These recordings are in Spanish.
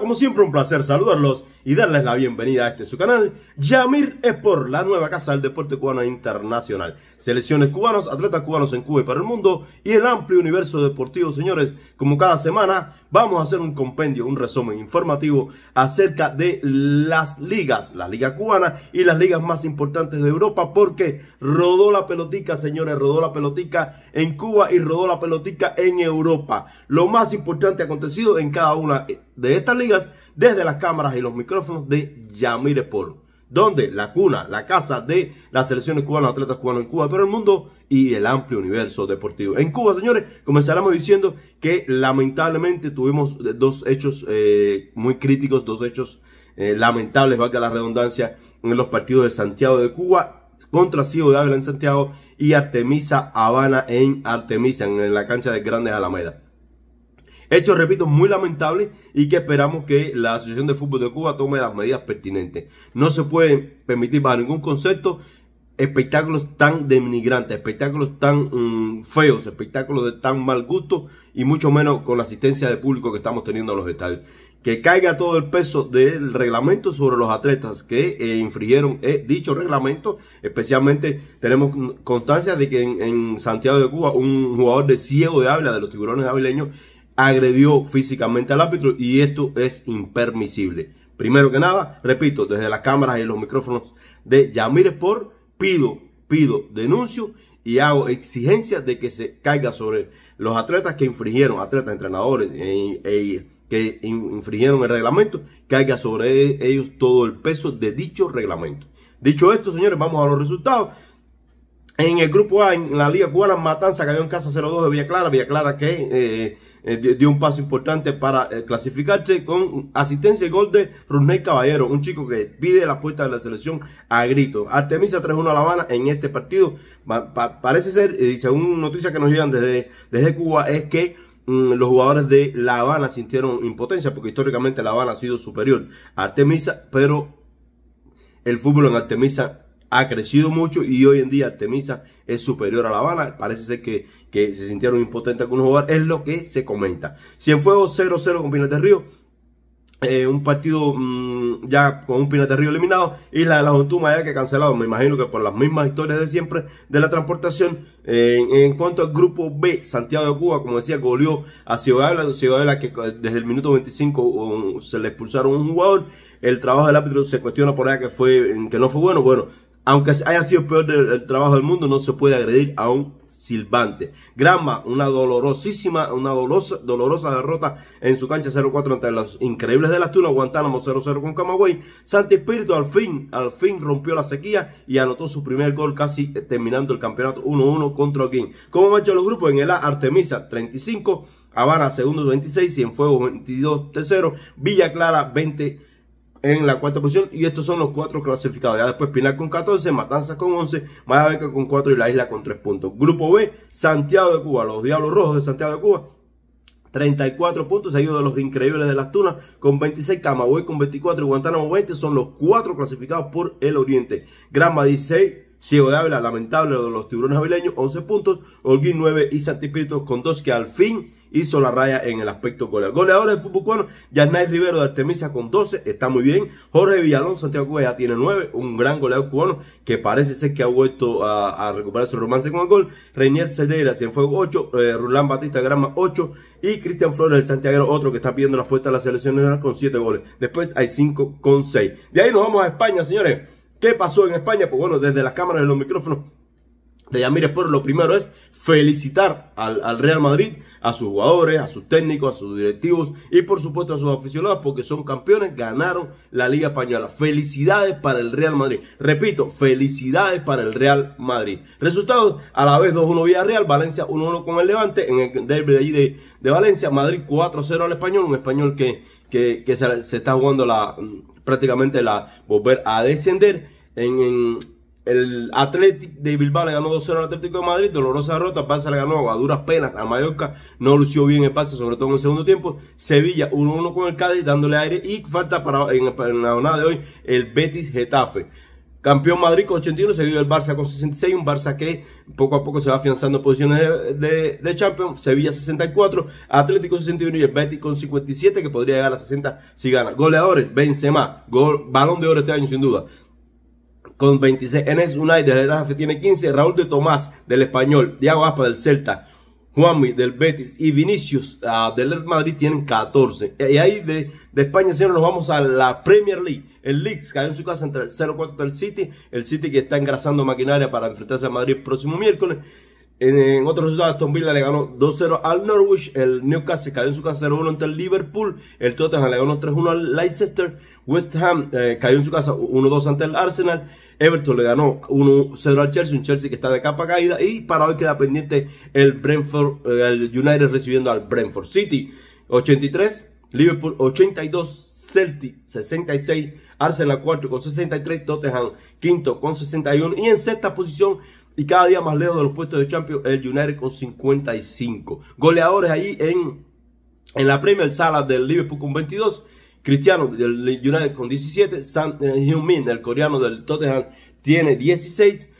Como siempre, un placer saludarlos y darles la bienvenida a este su canal, Yamir Sport, la nueva casa del deporte cubano internacional. Selecciones cubanos, atletas cubanos en Cuba y para el mundo y el amplio universo deportivo, señores. Como cada semana, vamos a hacer un compendio, un resumen informativo acerca de las ligas, la liga cubana y las ligas más importantes de Europa, porque rodó la pelotica, señores, rodó la pelotica en Cuba y rodó la pelotica en Europa. Lo más importante acontecido en cada una de estas ligas, desde las cámaras y los micrófonos de Yamire Polo, Donde la cuna, la casa de las selecciones cubanas, atletas cubanos en Cuba, pero el mundo y el amplio universo deportivo. En Cuba, señores, comenzaremos diciendo que lamentablemente tuvimos eh, dos hechos eh, muy críticos, dos hechos eh, lamentables, valga la redundancia, en los partidos de Santiago de Cuba contra Ciudad de Ávila en Santiago y Artemisa Habana en Artemisa, en la cancha de Grandes Alameda. Hecho, repito, muy lamentable y que esperamos que la Asociación de Fútbol de Cuba tome las medidas pertinentes. No se puede permitir bajo ningún concepto espectáculos tan denigrantes, espectáculos tan mm, feos, espectáculos de tan mal gusto y mucho menos con la asistencia de público que estamos teniendo a los estadios. Que caiga todo el peso del reglamento sobre los atletas que eh, infringieron eh, dicho reglamento. Especialmente tenemos constancia de que en, Santiago de Cuba un jugador de ciego de habla de los tiburones avileños, agredió físicamente al árbitro y esto es impermisible. Primero que nada, repito, desde las cámaras y los micrófonos de Yamir Sport, pido, pido denuncio y hago exigencia de que se caiga sobre los atletas que infringieron, atletas, entrenadores e, e, que infringieron el reglamento, caiga sobre e, ellos todo el peso de dicho reglamento. Dicho esto, señores, vamos a los resultados. En el grupo A, en la Liga Cubana, Matanza cayó en casa 0-2 de Villa Clara. Villa Clara que eh, eh, dio un paso importante para eh, clasificarse con asistencia y gol de Runey Caballero, un chico que pide la apuesta de la selección a grito. Artemisa 3-1 a La Habana en este partido. parece ser, eh, y según noticias que nos llegan desde, desde Cuba, es que mm, los jugadores de La Habana sintieron impotencia porque históricamente La Habana ha sido superior a Artemisa, pero el fútbol en Artemisa ha crecido mucho y hoy en día Temisa es superior a La Habana. Parece ser que, que se sintieron impotentes algunos jugadores, es lo que se comenta. fuego 0-0 con Pinar Río. Eh, un partido mm, ya con un Pinar de Río eliminado. y de la Juventud ya que cancelado. Me imagino que por las mismas historias de siempre de la transportación. Eh, en, cuanto al grupo B, Santiago de Cuba, como decía, goleó a Ciudadela. Ciudadela que eh, desde el minuto 25 se le expulsaron un jugador el trabajo del árbitro se cuestiona por allá que fue que no fue bueno. Bueno, aunque haya sido el peor el trabajo del mundo, no se puede agredir a un silbante. Granma, una dolorosísima, una dolorosa derrota en su cancha 0-4 ante los increíbles de la Tunas, Guantánamo 0-0 con Camagüey. Santi Espíritu al fin, al fin rompió la sequía y anotó su primer gol casi eh, terminando el campeonato 1-1 contra ¿Cómo han hecho los grupos en el A, Artemisa 35, Habana segundo 26, y en fuego 22 0 Villa Clara 20 en la cuarta posición. Y estos son los cuatro clasificados. Ya después Pinar con 14, Matanzas con 11, Mayabeca con 4 y La Isla con 3 puntos. Grupo B, Santiago de Cuba, los Diablos Rojos de Santiago de Cuba. 34 puntos, seguido de los increíbles de las Tunas con 26, Camagüey con 24 y Guantánamo 20 son los cuatro clasificados por el Oriente. Granma 16, Ciego de Ávila, lamentable de los tiburones avileños, 11 puntos, Holguín 9 y Santipito con 2 que al fin hizo la raya en el aspecto goleador. Goleadores del fútbol cubano, Yarnay Rivero de Artemisa con 12, está muy bien. Jorge Villalón, Santiago Cuba ya tiene 9, un gran goleador cubano que parece ser que ha vuelto a, recuperar su romance con el gol. Reinier Cedeira, Cienfuegos 8, eh, Rulán Batista Grama 8 y Cristian Flores, el Santiago, otro que está pidiendo la puestas a la selección nacional con 7 goles. Después hay 5 con 6. De ahí nos vamos a España, señores. ¿Qué pasó en España? Pues bueno, desde las cámaras de los micrófonos de Yamir por lo primero es felicitar al, Real Madrid, a sus jugadores, a sus técnicos, a sus directivos y por supuesto a sus aficionados porque son campeones, ganaron la Liga Española. Felicidades para el Real Madrid. Repito, felicidades para el Real Madrid. Resultados a la vez 2-1 Villarreal, Valencia 1-1 con el Levante en el derby de de, Valencia, Madrid 4-0 al español, un español que, que, se, está jugando la, prácticamente la volver a descender en, en el Atlético de Bilbao le ganó 2-0 al Atlético de Madrid, dolorosa derrota, Barça le ganó a duras penas a Mallorca, no lució bien el Barça, sobre todo en el segundo tiempo. Sevilla 1-1 con el Cádiz dándole aire y falta para en, la jornada de hoy el Betis Getafe. Campeón Madrid con 81, seguido el Barça con 66, un Barça que poco a poco se va afianzando posiciones de, de, Champions, Sevilla 64, Atlético 61 y el Betis con 57 que podría llegar a 60 si gana. Goleadores, Benzema, gol, balón de oro este año sin duda con 26. Enes Unai del Getafe tiene 15. Raúl de Tomás del Español. Diego Aspa del Celta. Juanmi del Betis y Vinicius ah, del Madrid tienen 14. Y ahí de, España, señores, nos vamos a la Premier League. El Leeds cayó en su casa entre el 0-4 del City. El City que está engrasando maquinaria para enfrentarse a Madrid próximo miércoles. En, otros resultados resultado, Aston Villa le ganó 2-0 al Norwich. El Newcastle cayó en su casa 0-1 ante el Liverpool. El Tottenham le ganó 3-1 al Leicester. West Ham eh, cayó en su casa 1-2 ante el Arsenal. Everton le ganó 1-0 al Chelsea. Un Chelsea que está de capa caída. Y para hoy queda pendiente el Brentford, eh, el United recibiendo al Brentford City. 83, Liverpool 82, Celtic 66, Arsenal 4 con 63, Tottenham 5 con 61 y en sexta posición y cada día más lejos de los puestos de Champions, el United con 55. Goleadores ahí en, en la Premier Sala del Liverpool con 22. Cristiano del United con 17. Sam min el coreano del Tottenham, tiene 16.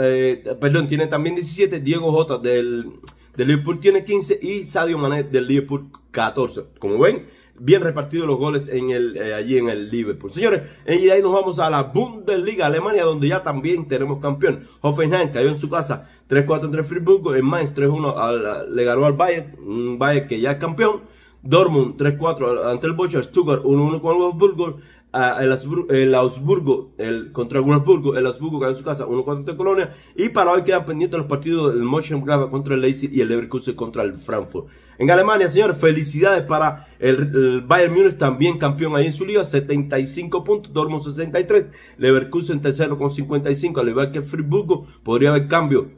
Eh, perdón, tiene también 17. Diego Jota del, del Liverpool tiene 15. Y Sadio Manet del Liverpool 14. Como ven, bien repartidos los goles en el, eh, allí en el Liverpool. Señores, eh, y ahí nos vamos a la Bundesliga Alemania, donde ya también tenemos campeón. Hoffenheim cayó en su casa 3-4 entre Friburgo, en Mainz 3-1 le ganó al Bayern, un Bayern que ya es campeón. Dortmund 3-4 ante el Bochum, Stuttgart 1-1 con el Wolfsburgo, el Augsburgo, el, contra el Wolfsburgo, el Augsburgo cae en su casa 1-4 ante Colonia y para hoy quedan pendientes los partidos del Mönchengladbach contra el Leipzig y el Leverkusen contra el Frankfurt. En Alemania, señores, felicidades para el, Bayern Múnich, también campeón ahí en su liga, 75 puntos, Dortmund 63, Leverkusen tercero con 55, al igual que el Friburgo, podría haber cambio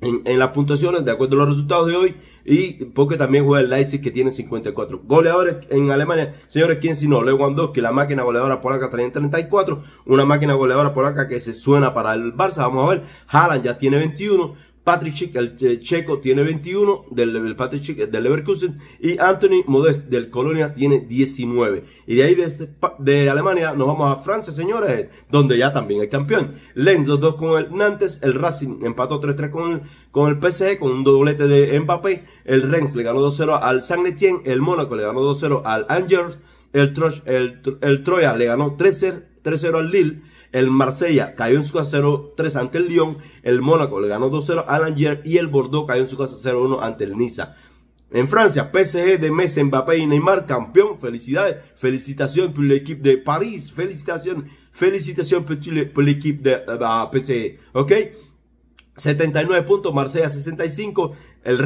en, las puntuaciones de acuerdo a los resultados de hoy y porque también juega el Leipzig que tiene 54 goleadores en Alemania señores quién si no que la máquina goleadora polaca tiene 34 una máquina goleadora por acá que se suena para el Barça vamos a ver Haaland ya tiene 21 Patrick, el checo, tiene 21 del, Patrick, del Leverkusen. Y Anthony Modest del Colonia tiene 19. Y de ahí este de, Alemania nos vamos a Francia, señores, donde ya también hay campeón. Lens 2-2 con el Nantes. El Racing empató 3-3 con el, con el PSG con un doblete de Mbappé. El Rennes le ganó 2-0 al saint Etienne. El Mónaco le ganó 2-0 al Angers. El, el, el Troya le ganó 3-0 3-0 al Lille, el Marsella cayó en su casa 0-3 ante el Lyon, el Mónaco le ganó 2-0 al Angers y el Bordeaux cayó en su casa 0-1 ante el Niza. En Francia, PSG de Messi, Mbappé y Neymar, campeón, felicidades, felicitación por el equipo de París, felicitaciones, felicitaciones por l'équipe de PCE PSG, ¿ok? 79 puntos, Marsella 65, el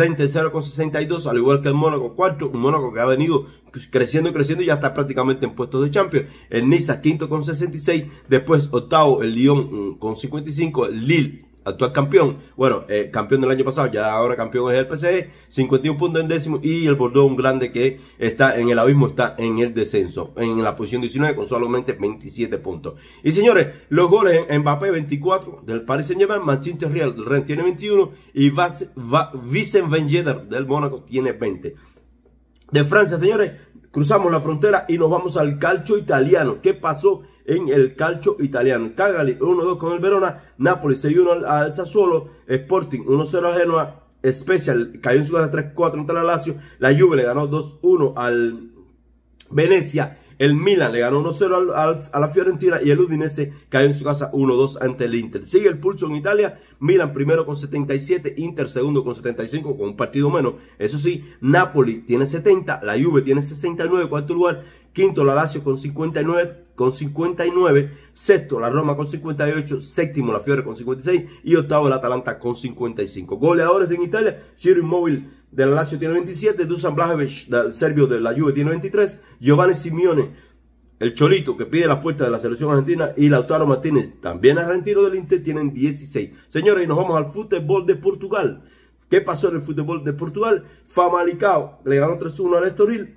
con 62, al igual que el Mónaco 4, un Mónaco que ha venido creciendo, y creciendo y ya está prácticamente en puestos de Champions. El Niza quinto con 66, después octavo el Lyon mm, con 55, el Lille actual campeón, bueno, eh, campeón del año pasado, ya ahora campeón es el PSG, 51 puntos en décimo y el Bordeaux, un grande que está en el abismo, está en el descenso, en la posición 19 con solamente 27 puntos. Y señores, los goles en Mbappé 24 del Paris Saint-Germain, Manchester Real del Rennes tiene 21 y Vas, Va, del Mónaco tiene 20. De Francia, señores, Cruzamos la frontera y nos vamos al calcio italiano. ¿Qué pasó en el calcio italiano? Cagali 1-2 con el Verona, Nápoles, 6-1 al Sassuolo, Sporting 1-0 a Genoa, Special cayó en su casa 3-4 ante la Lazio, la Juve le ganó 2-1 al Venecia el Milan le ganó 1-0 a la Fiorentina y el Udinese cayó en su casa 1-2 ante el Inter. Sigue el pulso en Italia, Milan primero con 77, Inter segundo con 75, con un partido menos. Eso sí, Napoli tiene 70, la Juve tiene 69, cuarto lugar, quinto la Lazio con 59, con sexto la Roma con 58, séptimo la Fiore con 56 y octavo el Atalanta con 55. Goleadores en Italia, Giro Mobile de la Lazio tiene 27, Dusan Blažević, del serbio de la Juve, tiene 23, Giovanni Simeone, el Cholito, que pide la puerta de la selección argentina, y Lautaro Martínez, también argentino del Inter, tienen 16. Señores, y nos vamos al fútbol de Portugal. ¿Qué pasó en el fútbol de Portugal? Famalicao le ganó 3-1 al Estoril.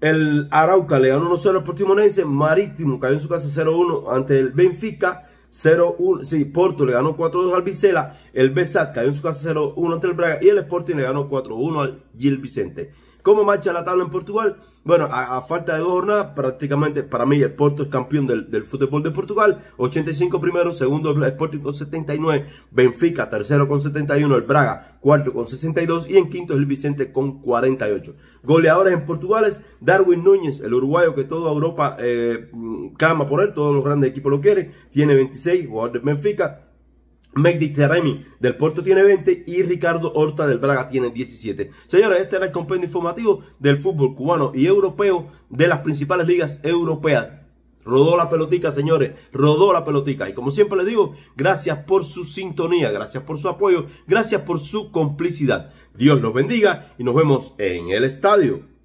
El Arauca le ganó 1-0 al Portimonense. Marítimo cayó en su casa 0-1 ante el Benfica. 0-1, sí, Porto le ganó 4-2 al Vicela, el Besat cayó en su casa 0-1 ante el Braga y el Sporting le ganó 4-1 al Gil Vicente. ¿Cómo marcha la tabla en Portugal? Bueno, a, falta de dos jornadas, prácticamente para mí el Porto es campeón del, fútbol de Portugal. 85 primero, segundo el Sporting con 79, Benfica tercero con 71, el Braga cuarto con 62 y en quinto es el Vicente con 48. Goleadores en Portugal es Darwin Núñez, el uruguayo que toda Europa eh, clama por él, todos los grandes equipos lo quieren. Tiene 26, jugador de Benfica. Megdi Teremi del Puerto tiene 20 y Ricardo Horta del Braga tiene 17. Señores, este era el compendio informativo del fútbol cubano y europeo de las principales ligas europeas. Rodó la pelotica, señores, rodó la pelotica. Y como siempre les digo, gracias por su sintonía, gracias por su apoyo, gracias por su complicidad. Dios los bendiga y nos vemos en el estadio.